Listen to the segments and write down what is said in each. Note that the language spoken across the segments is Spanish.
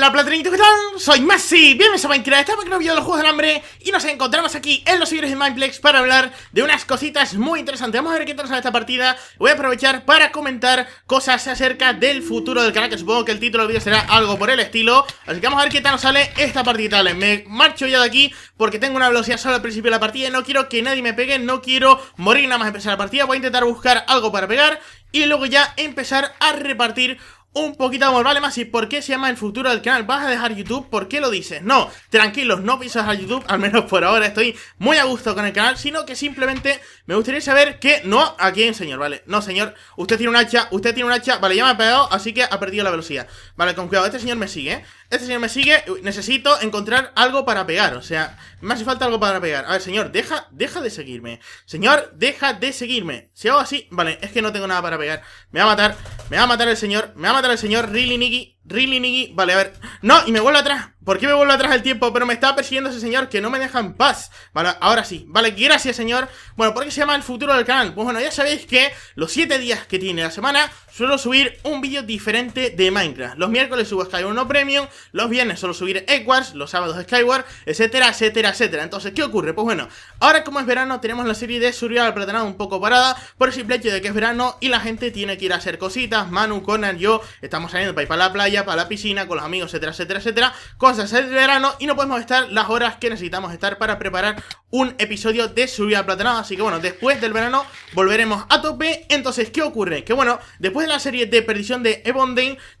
la ¿qué tal? Soy Masi, bienvenidos a Minecraft, estamos en un video de los Juegos del Hambre Y nos encontramos aquí en los seguidores de Mineplex para hablar de unas cositas muy interesantes Vamos a ver qué tal nos sale esta partida Voy a aprovechar para comentar cosas acerca del futuro del canal Que supongo que el título del vídeo será algo por el estilo Así que vamos a ver qué tal nos sale esta partida Me marcho ya de aquí porque tengo una velocidad solo al principio de la partida No quiero que nadie me pegue, no quiero morir nada más empezar la partida Voy a intentar buscar algo para pegar y luego ya empezar a repartir un poquito más amor, ¿vale, más? por qué se llama el futuro del canal? ¿Vas a dejar YouTube? ¿Por qué lo dices? No, tranquilos, no pisas a YouTube, al menos por ahora estoy muy a gusto con el canal, sino que simplemente me gustaría saber que no aquí señor, ¿vale? No, señor, usted tiene un hacha, usted tiene un hacha, vale, ya me ha pegado, así que ha perdido la velocidad. Vale, con cuidado, este señor me sigue, ¿eh? Este señor me sigue, necesito encontrar algo para pegar, o sea, me hace falta algo para pegar. A ver, señor, deja, deja de seguirme. Señor, deja de seguirme. Si hago así, vale, es que no tengo nada para pegar. Me va a matar. Me va a matar el señor, me va a matar el señor Really Niggy, Really Niggy, vale, a ver No, y me vuelvo atrás, ¿por qué me vuelvo atrás el tiempo? Pero me está persiguiendo ese señor que no me deja en paz Vale, ahora sí, vale, gracias señor Bueno, ¿por qué se llama el futuro del canal? Pues bueno, ya sabéis que los siete días que tiene la semana Suelo subir un vídeo diferente de Minecraft. Los miércoles subo Skyward 1 Premium, los viernes suelo subir Equars, los sábados Skyward, etcétera, etcétera, etcétera. Entonces, ¿qué ocurre? Pues bueno, ahora como es verano tenemos la serie de subir al Platanado un poco parada por el simple hecho de que es verano y la gente tiene que ir a hacer cositas. Manu, Conan, yo estamos saliendo para ir para la playa, para la piscina, con los amigos, etcétera, etcétera, etcétera. Cosas de verano y no podemos estar las horas que necesitamos estar para preparar un episodio de subir al Platanado. Así que bueno, después del verano volveremos a tope. Entonces, ¿qué ocurre? Que bueno, después de la serie de Perdición de Evon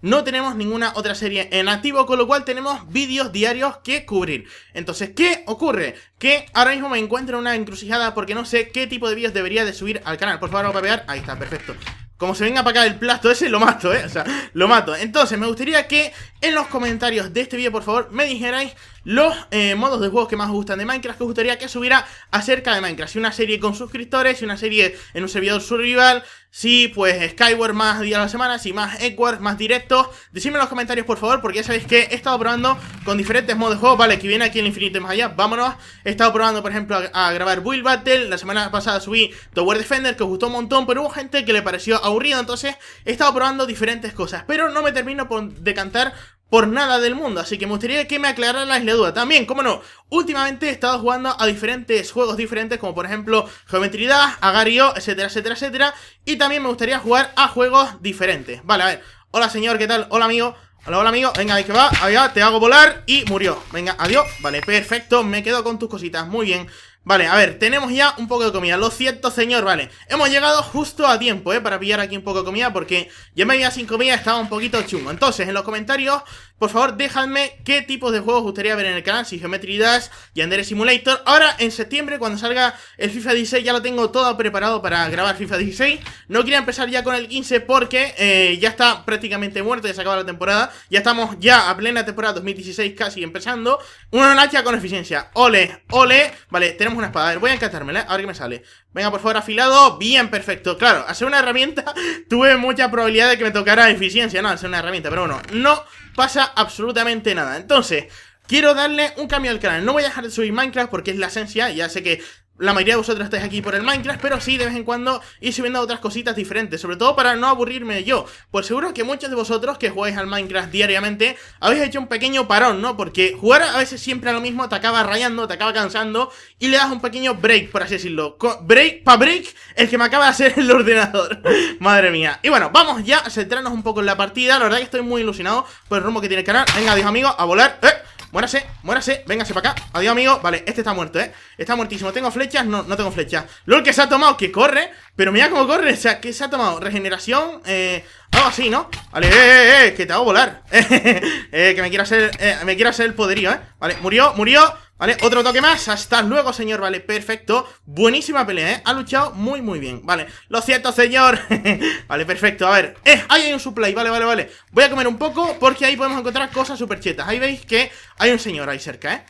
no tenemos ninguna otra serie en activo, con lo cual tenemos vídeos diarios que cubrir. Entonces, ¿qué ocurre? Que ahora mismo me encuentro en una encrucijada porque no sé qué tipo de vídeos debería de subir al canal. Por favor, a pegar, Ahí está, perfecto. Como se venga para acá el plato ese, lo mato, ¿eh? O sea, lo mato. Entonces, me gustaría que en los comentarios de este vídeo, por favor, me dijerais los eh, modos de juego que más gustan de Minecraft que gustaría que subiera acerca de Minecraft. Si una serie con suscriptores, si una serie en un servidor survival, si pues Skyward más día a la semana, si más Edward, más directos. Decidme en los comentarios por favor, porque ya sabéis que he estado probando con diferentes modos de juego. Vale, que viene aquí el Infinite más allá, vámonos. He estado probando, por ejemplo, a, grabar Build Battle. La semana pasada subí Tower Defender, que os gustó un montón, pero hubo gente que le pareció aburrido. Entonces he estado probando diferentes cosas, pero no me termino por decantar por nada del mundo, así que me gustaría que me aclararan la duda. También, como no, últimamente he estado jugando a diferentes juegos diferentes, como por ejemplo Geometridad, Agario, etcétera, etcétera, etcétera. Y también me gustaría jugar a juegos diferentes. Vale, a ver. Hola señor, ¿qué tal? Hola amigo. Hola, hola amigo, venga, ahí que va, va te hago volar y murió Venga, adiós, vale, perfecto, me quedo con tus cositas, muy bien Vale, a ver, tenemos ya un poco de comida Lo cierto, señor, vale Hemos llegado justo a tiempo, eh, para pillar aquí un poco de comida Porque yo me había sin comida, estaba un poquito chungo Entonces, en los comentarios por favor, déjadme qué tipos de juegos gustaría ver en el canal, si Geometry Dash y Simulator. Ahora, en septiembre, cuando salga el FIFA 16, ya lo tengo todo preparado para grabar FIFA 16. No quería empezar ya con el 15 porque eh, ya está prácticamente muerto, ya se acaba la temporada. Ya estamos ya a plena temporada 2016 casi empezando. Una nacha con eficiencia. Ole, ole. Vale, tenemos una espada. voy a encantármela, a ver qué me sale. Venga, por favor, afilado. Bien, perfecto. Claro, hacer una herramienta tuve mucha probabilidad de que me tocara eficiencia, ¿no? Hacer una herramienta, pero bueno, no pasa absolutamente nada. Entonces, quiero darle un cambio al canal. No voy a dejar de subir Minecraft porque es la esencia. Ya sé que la mayoría de vosotros estáis aquí por el Minecraft, pero sí de vez en cuando ir subiendo otras cositas diferentes, sobre todo para no aburrirme yo. Pues seguro que muchos de vosotros que jugáis al Minecraft diariamente habéis hecho un pequeño parón, ¿no? Porque jugar a veces siempre a lo mismo te acaba rayando, te acaba cansando y le das un pequeño break, por así decirlo. break, pa break, el que me acaba de hacer el ordenador. Madre mía. Y bueno, vamos ya a centrarnos un poco en la partida. La verdad que estoy muy ilusionado por el rumbo que tiene el canal. Venga, adiós amigos, a volar. ¡Eh! Muérase, muérase, véngase para acá Adiós, amigo, vale, este está muerto, eh Está muertísimo, ¿tengo flechas? No, no tengo flechas LOL, que se ha tomado, que corre Pero mira cómo corre, o sea, que se ha tomado Regeneración, eh, algo así, ¿no? Vale, eh, eh, eh, que te hago volar eh, Que me quiero hacer, eh, me quiero hacer el poderío, eh Vale, murió, murió Vale, otro toque más, hasta luego señor, vale, perfecto Buenísima pelea, eh, ha luchado muy muy bien Vale, lo cierto señor Vale, perfecto, a ver, eh, ahí hay un supply Vale, vale, vale, voy a comer un poco Porque ahí podemos encontrar cosas súper chetas, ahí veis que Hay un señor ahí cerca, eh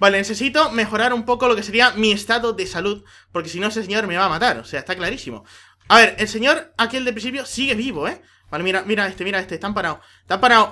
Vale, necesito mejorar un poco lo que sería mi estado de salud Porque si no ese señor me va a matar O sea, está clarísimo a ver, el señor, aquel de principio, sigue vivo, ¿eh? Vale, mira, mira este, mira este, están parados. Están parados.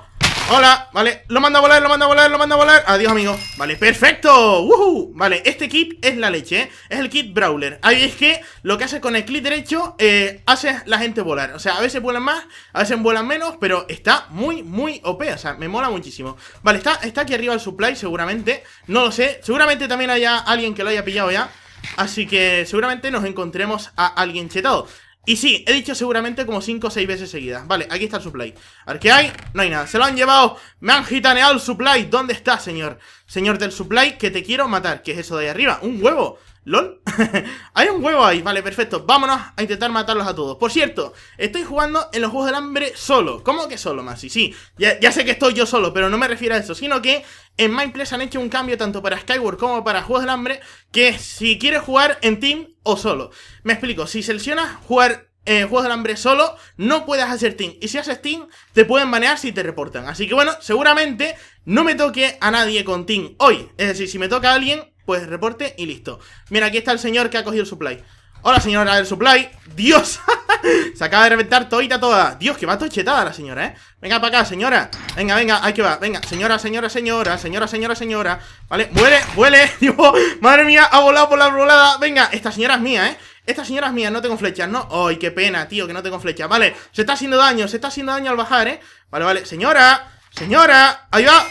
Hola, vale, lo manda a volar, lo manda a volar, lo manda a volar Adiós, amigo, vale, perfecto ¡Woohoo! Vale, este kit es la leche, ¿eh? Es el kit Brawler, ahí es que Lo que hace con el clic derecho, eh, hace la gente volar, o sea, a veces vuelan más A veces vuelan menos, pero está muy, muy OP, o sea, me mola muchísimo Vale, está, está aquí arriba el supply, seguramente No lo sé, seguramente también haya alguien que lo haya pillado ya Así que seguramente nos encontremos a alguien chetado y sí, he dicho seguramente como 5 o 6 veces seguidas Vale, aquí está el supply A ver, ¿qué hay? No hay nada, se lo han llevado Me han gitaneado el supply, ¿dónde está, señor? Señor del supply, que te quiero matar ¿Qué es eso de ahí arriba? ¡Un huevo! ¿LOL? Hay un huevo ahí, vale, perfecto. Vámonos a intentar matarlos a todos. Por cierto, estoy jugando en los Juegos del Hambre solo. ¿Cómo que solo, Masi? Sí, ya, ya sé que estoy yo solo, pero no me refiero a eso, sino que en Mindplace han hecho un cambio tanto para Skyward como para Juegos del Hambre, que si quieres jugar en team o solo. Me explico, si seleccionas jugar en Juegos del Hambre solo, no puedes hacer team. Y si haces team, te pueden banear si te reportan. Así que bueno, seguramente no me toque a nadie con team hoy. Es decir, si me toca a alguien, pues reporte y listo. Mira, aquí está el señor que ha cogido el supply. Hola, señora del supply. ¡Dios! Se acaba de reventar todita toda. Dios, que va tochetada la señora, ¿eh? Venga para acá, señora. Venga, venga, ahí que va. Venga, señora, señora, señora, señora, señora, señora. Vale, vuele, vuele. madre mía, ha volado por la volada. Venga, esta señora es mía, ¿eh? Esta señora es mía, no tengo flechas, ¿no? ¡Ay, qué pena, tío, que no tengo flechas! Vale, se está haciendo daño, se está haciendo daño al bajar, ¿eh? Vale, vale, señora. Señora, ahí va,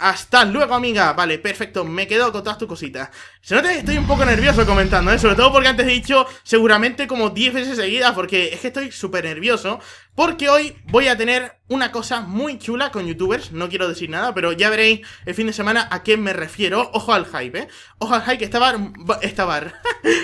Hasta luego, amiga. Vale, perfecto, me quedo con todas tus cositas. Se nota que estoy un poco nervioso comentando, ¿eh? Sobre todo porque antes he dicho seguramente como 10 veces seguidas Porque es que estoy súper nervioso Porque hoy voy a tener una cosa muy chula con youtubers No quiero decir nada, pero ya veréis el fin de semana a qué me refiero Ojo al hype, ¿eh? Ojo al hype que esta bar... Esta bar...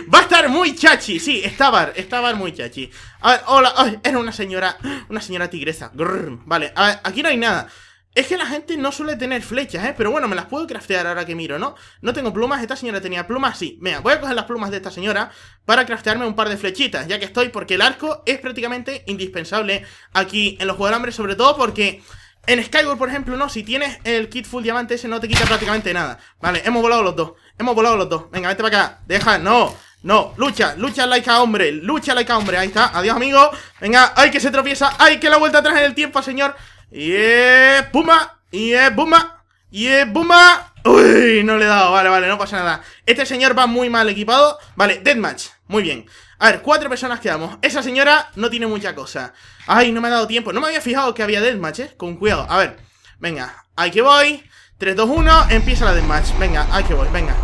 Va a estar muy chachi, sí, esta bar, esta bar muy chachi A ver, hola, ay, era una señora, una señora tigresa Grrr, Vale, a ver, aquí no hay nada es que la gente no suele tener flechas, ¿eh? Pero bueno, me las puedo craftear ahora que miro, ¿no? No tengo plumas, esta señora tenía plumas, sí. venga, voy a coger las plumas de esta señora para craftearme un par de flechitas, ya que estoy, porque el arco es prácticamente indispensable aquí en los Juegos de Hambre, sobre todo porque... En Skyward, por ejemplo, no, si tienes el kit full diamante ese no te quita prácticamente nada Vale, hemos volado los dos, hemos volado los dos Venga, vete para acá, deja, no, no, lucha, lucha like a hombre, lucha like hombre Ahí está, adiós amigo, venga, ay que se tropieza Ay que la vuelta atrás en el tiempo, señor Yeah, Puma. Yeah, Puma. Yeah, Puma. Uy, no le he dado. Vale, vale, no pasa nada. Este señor va muy mal equipado. Vale, deathmatch. Muy bien. A ver, cuatro personas quedamos. Esa señora no tiene mucha cosa. Ay, no me ha dado tiempo. No me había fijado que había deathmatch, eh. Con cuidado. A ver. Venga, que voy. 3, 2, 1. Empieza la deathmatch. Venga, que voy. Venga.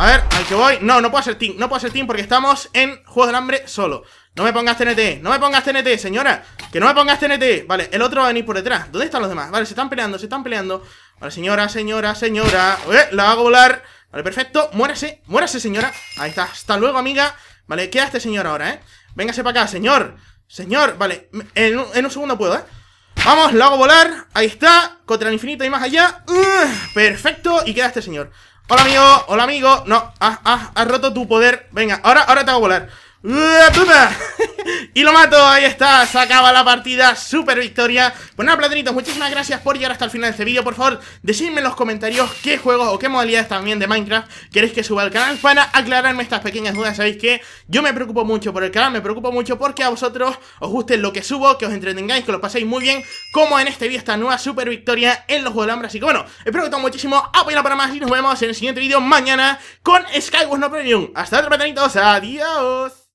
A ver, al que voy No, no puedo hacer team, no puedo hacer team porque estamos en Juego del Hambre solo No me pongas TNT, no me pongas TNT, señora Que no me pongas TNT Vale, el otro va a venir por detrás ¿Dónde están los demás? Vale, se están peleando, se están peleando Vale, señora, señora, señora eh, La hago volar Vale, perfecto, muérase, muérase, señora Ahí está, hasta luego, amiga Vale, queda este señor ahora, ¿eh? Véngase para acá, señor Señor, vale, en, un segundo puedo, ¿eh? Vamos, lo hago volar, ahí está Contra el infinito y más allá Perfecto, y queda este señor Hola amigo, hola amigo No, has, roto tu poder Venga, ahora, ahora te a volar y lo mato, ahí está, se acaba la partida, super victoria Pues nada, platanitos, muchísimas gracias por llegar hasta el final de este vídeo Por favor, decidme en los comentarios qué juegos o qué modalidades también de Minecraft queréis que suba al canal Para aclararme estas pequeñas dudas, sabéis que yo me preocupo mucho por el canal Me preocupo mucho porque a vosotros os guste lo que subo, que os entretengáis, que lo paséis muy bien Como en este vídeo, esta nueva super victoria en los Juegos de Hambre Así que bueno, espero que todo muchísimo, apoyarla para más y nos vemos en el siguiente vídeo mañana con Skywars No Premium Hasta otro platanitos, adiós